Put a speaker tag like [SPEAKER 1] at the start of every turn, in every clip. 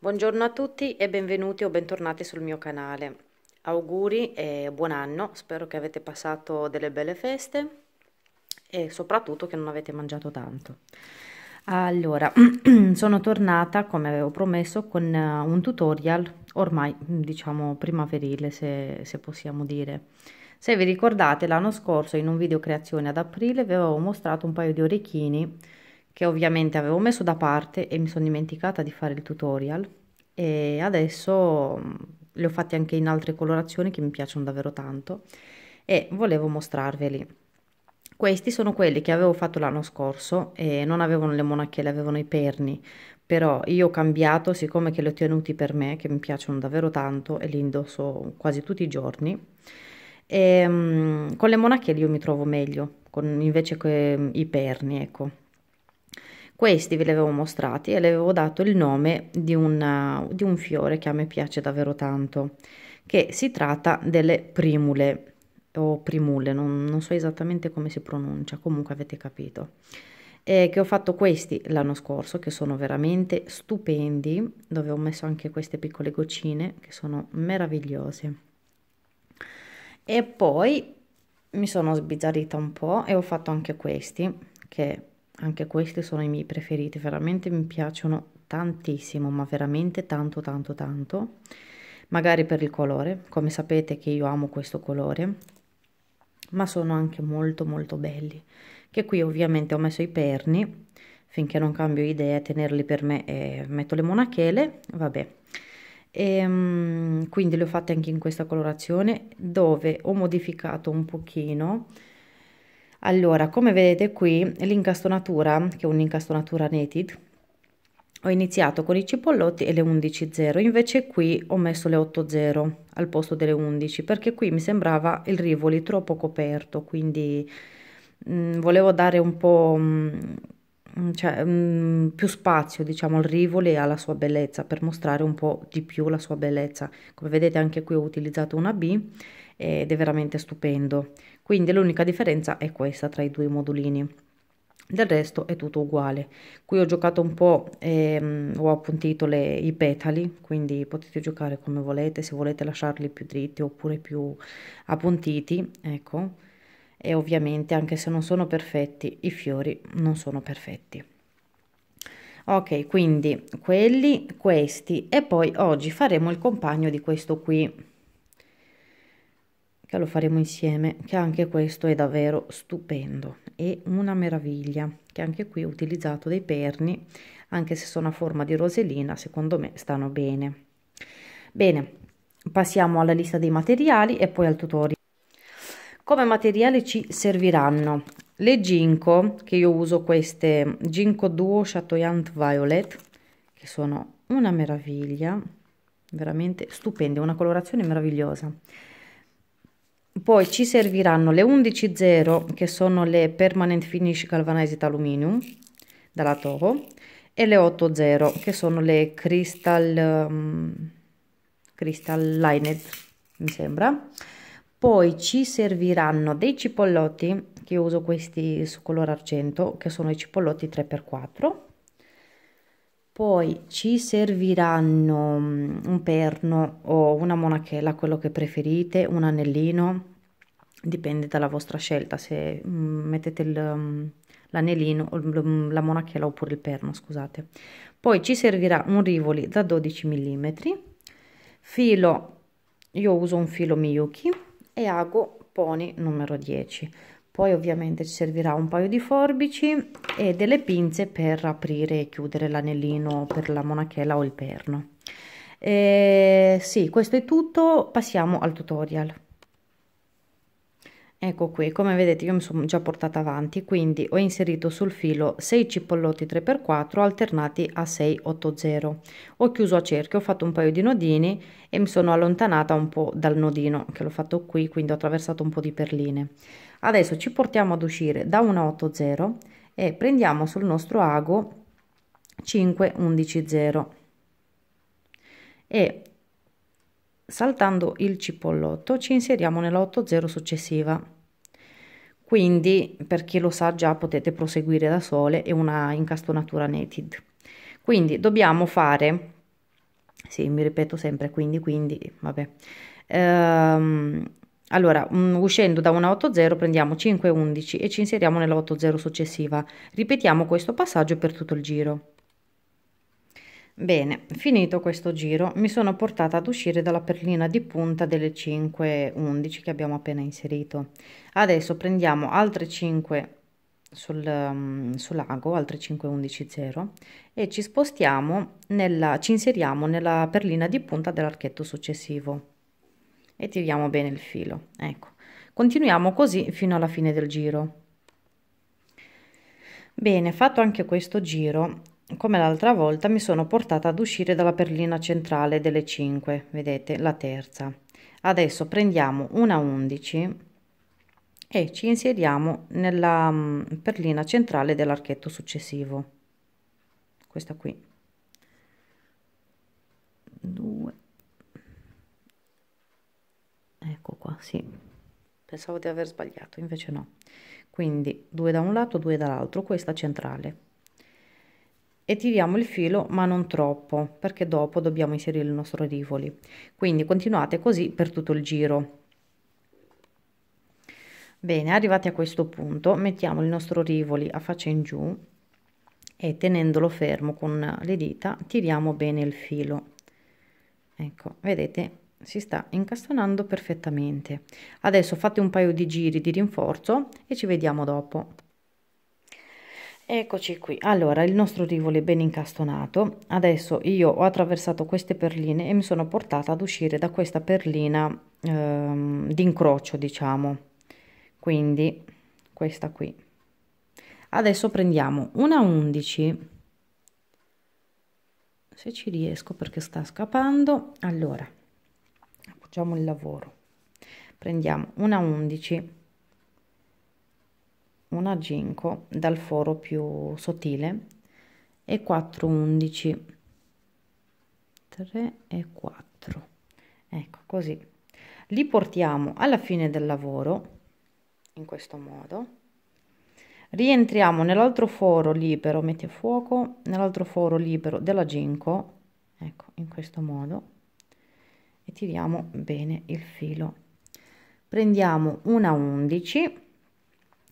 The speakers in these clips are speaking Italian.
[SPEAKER 1] Buongiorno a tutti e benvenuti o bentornati sul mio canale. Auguri e buon anno, spero che avete passato delle belle feste e soprattutto che non avete mangiato tanto. Allora, sono tornata come avevo promesso con eh, un tutorial ormai diciamo primaverile se, se possiamo dire. Se vi ricordate l'anno scorso in un video creazione ad aprile vi avevo mostrato un paio di orecchini che ovviamente avevo messo da parte e mi sono dimenticata di fare il tutorial e adesso li ho fatti anche in altre colorazioni che mi piacciono davvero tanto e volevo mostrarveli. Questi sono quelli che avevo fatto l'anno scorso e non avevano le monachelle, avevano i perni, però io ho cambiato siccome che li ho tenuti per me, che mi piacciono davvero tanto e li indosso quasi tutti i giorni. E, ehm, con le monachelle io mi trovo meglio, con, invece che i perni, ecco. Questi ve li avevo mostrati e le avevo dato il nome di, una, uh, di un fiore che a me piace davvero tanto, che si tratta delle primule o primule, non, non so esattamente come si pronuncia, comunque avete capito. e che ho fatto questi l'anno scorso, che sono veramente stupendi, dove ho messo anche queste piccole goccine, che sono meravigliose. E poi mi sono sbizzarrita un po' e ho fatto anche questi, che anche questi sono i miei preferiti veramente mi piacciono tantissimo ma veramente tanto tanto tanto magari per il colore come sapete che io amo questo colore ma sono anche molto molto belli che qui ovviamente ho messo i perni finché non cambio idea tenerli per me e eh, metto le monachele vabbè e, ehm, quindi le ho fatte anche in questa colorazione dove ho modificato un pochino allora, come vedete qui, l'incastonatura, che è un'incastonatura native, ho iniziato con i cipollotti e le 11.0, invece qui ho messo le 8.0 al posto delle 11, perché qui mi sembrava il rivoli troppo coperto, quindi mh, mm, volevo dare un po'... Mh, mm, mm, cioè, mh, più spazio diciamo al rivoli e alla sua bellezza per mostrare un po' di più la sua bellezza come vedete anche qui ho utilizzato una B ed è veramente stupendo quindi l'unica differenza è questa tra i due modulini del resto è tutto uguale qui ho giocato un po ehm, ho appuntito le, i petali quindi potete giocare come volete se volete lasciarli più dritti oppure più appuntiti ecco e ovviamente anche se non sono perfetti i fiori non sono perfetti ok quindi quelli questi e poi oggi faremo il compagno di questo qui che lo faremo insieme, che anche questo è davvero stupendo e una meraviglia, che anche qui ho utilizzato dei perni, anche se sono a forma di rosellina, secondo me stanno bene. Bene, passiamo alla lista dei materiali e poi al tutorial. Come materiale ci serviranno le Ginkgo, che io uso queste Ginkgo Duo Chatoyant Violet, che sono una meraviglia, veramente stupende, una colorazione meravigliosa poi ci serviranno le 11.0 che sono le permanent finish galvanized aluminium dalla Toho e le 8.0 che sono le crystal um, crystal lined mi sembra poi ci serviranno dei cipollotti che uso questi su color argento che sono i cipollotti 3x4 poi ci serviranno mm, un perno o una monachella, quello che preferite, un anellino, dipende dalla vostra scelta, se mm, mettete mm, l'anellino, la monachella oppure il perno, scusate. Poi ci servirà un rivoli da 12 mm, filo, io uso un filo Miyuki e ago pony numero 10 poi ovviamente ci servirà un paio di forbici e delle pinze per aprire e chiudere l'anellino per la monachella o il perno eh, sì questo è tutto passiamo al tutorial ecco qui come vedete io mi sono già portata avanti quindi ho inserito sul filo 6 cipollotti 3x4 alternati a 680 ho chiuso a cerchio ho fatto un paio di nodini e mi sono allontanata un po dal nodino che l'ho fatto qui quindi ho attraversato un po di perline adesso ci portiamo ad uscire da una 80 e prendiamo sul nostro ago 5 11 0 e saltando il cipollotto ci inseriamo nell'8 0 successiva quindi per chi lo sa già potete proseguire da sole è una incastonatura netted quindi dobbiamo fare sì mi ripeto sempre quindi quindi vabbè ehm, allora, mm, uscendo da una 8.0 prendiamo 5.11 e ci inseriamo nell'8-0 successiva. Ripetiamo questo passaggio per tutto il giro. Bene, finito questo giro mi sono portata ad uscire dalla perlina di punta delle 5-11 che abbiamo appena inserito. Adesso prendiamo altre 5 sul, um, mm, sull'ago, altre 5-11-0 e ci spostiamo, nella, ci inseriamo nella perlina di punta dell'archetto successivo e tiriamo bene il filo. Ecco, continuiamo così fino alla fine del giro. Bene, fatto anche questo giro, come l'altra volta mi sono portata ad uscire dalla perlina centrale delle 5 vedete la terza adesso prendiamo una 11 e ci inseriamo nella mm, perlina centrale dell'archetto successivo questa qui 2 ecco qua sì pensavo di aver sbagliato invece no quindi due da un lato due dall'altro questa centrale e tiriamo il filo ma non troppo perché dopo dobbiamo inserire il nostro rivoli quindi continuate così per tutto il giro bene arrivati a questo punto mettiamo il nostro rivoli a faccia in giù e tenendolo fermo con le dita tiriamo bene il filo ecco vedete si sta incastonando perfettamente adesso fate un paio di giri di rinforzo e ci vediamo dopo Eccoci qui, allora il nostro rivolo è ben incastonato, adesso io ho attraversato queste perline e mi sono portata ad uscire da questa perlina ehm, d'incrocio diciamo, quindi questa qui. Adesso prendiamo una 11, se ci riesco perché sta scappando, allora facciamo il lavoro, prendiamo una 11 una ginkgo dal foro più sottile e 4 undici 3 e 4 ecco così li portiamo alla fine del lavoro in questo modo rientriamo nell'altro foro libero metti a fuoco nell'altro foro libero della ginkgo ecco in questo modo e tiriamo bene il filo prendiamo una 11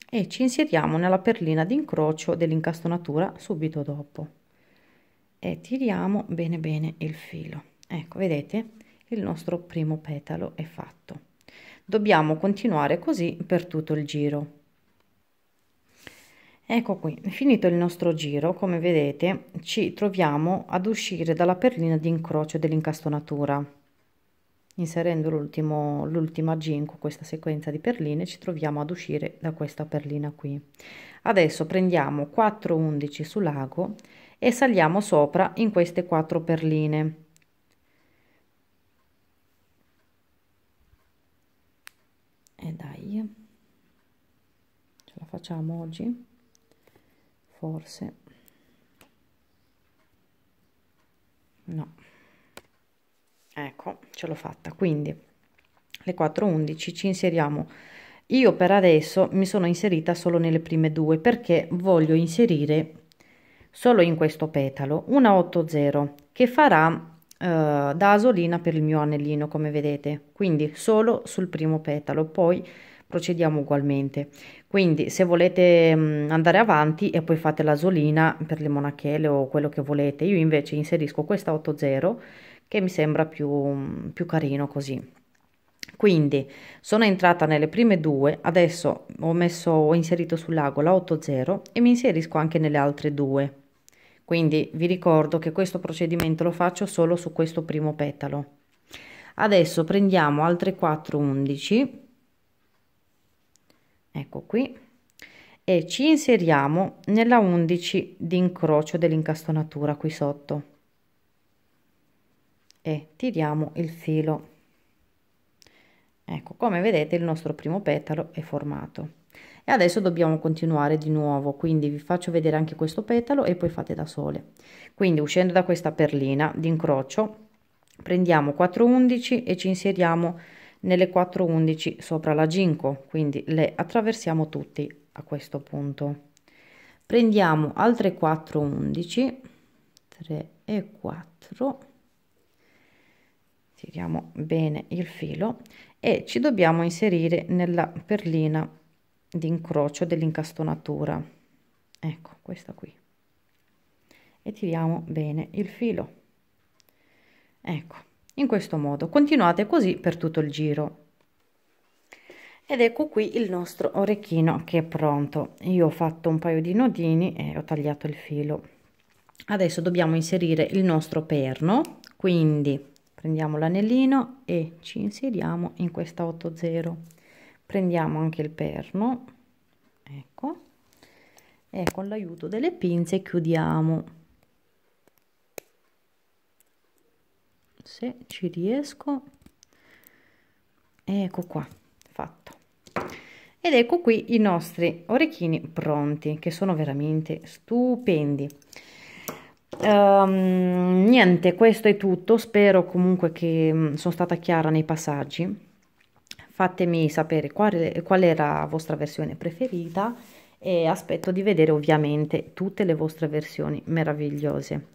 [SPEAKER 1] e ci inseriamo nella perlina d'incrocio dell'incastonatura subito dopo e tiriamo bene bene il filo ecco vedete il nostro primo petalo è fatto dobbiamo continuare così per tutto il giro ecco qui finito il nostro giro come vedete ci troviamo ad uscire dalla perlina di incrocio dell'incastonatura inserendo l'ultimo l'ultima ginco questa sequenza di perline ci troviamo ad uscire da questa perlina qui adesso prendiamo 4 undici lago e saliamo sopra in queste 4 perline e dai ce la facciamo oggi forse no ecco ce l'ho fatta quindi le 4.11 ci inseriamo io per adesso mi sono inserita solo nelle prime due perché voglio inserire solo in questo petalo una 8.0 che farà Uh, da asolina per il mio anellino come vedete quindi solo sul primo petalo poi procediamo ugualmente quindi se volete mh, mm, andare avanti e poi fate l'asolina per le monachele o quello che volete io invece inserisco questa 80 che mi sembra più, più carino così quindi sono entrata nelle prime due adesso ho messo ho inserito sull'agola 80 e mi inserisco anche nelle altre due quindi vi ricordo che questo procedimento lo faccio solo su questo primo petalo adesso prendiamo altre 4 undici, ecco qui e ci inseriamo nella undici di incrocio dell'incastonatura qui sotto e tiriamo il filo ecco come vedete il nostro primo petalo è formato e adesso dobbiamo continuare di nuovo quindi vi faccio vedere anche questo petalo e poi fate da sole quindi uscendo da questa perlina di incrocio prendiamo 4 undici e ci inseriamo nelle 4 undici sopra la ginco quindi le attraversiamo tutti a questo punto prendiamo altre 4 undici 3 e 4 tiriamo bene il filo e ci dobbiamo inserire nella perlina di incrocio dell'incastonatura ecco questa qui e tiriamo bene il filo ecco in questo modo continuate così per tutto il giro ed ecco qui il nostro orecchino che è pronto io ho fatto un paio di nodini e ho tagliato il filo adesso dobbiamo inserire il nostro perno quindi prendiamo l'anellino e ci inseriamo in questa 80 prendiamo anche il perno ecco e con l'aiuto delle pinze chiudiamo se ci riesco ecco qua fatto ed ecco qui i nostri orecchini pronti che sono veramente stupendi Um, niente, questo è tutto. Spero comunque che mm, sono stata chiara nei passaggi. Fatemi sapere qual, qual è la vostra versione preferita e aspetto di vedere ovviamente tutte le vostre versioni meravigliose.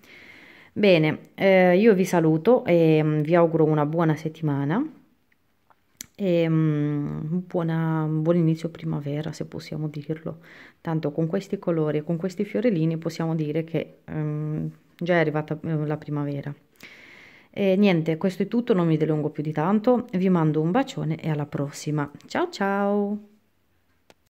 [SPEAKER 1] Bene, eh, io vi saluto e mm, vi auguro una buona settimana e um, buona, buon inizio primavera se possiamo dirlo tanto con questi colori e con questi fiorellini possiamo dire che um, già è arrivata eh, la primavera e niente questo è tutto non mi dilungo più di tanto vi mando un bacione e alla prossima ciao ciao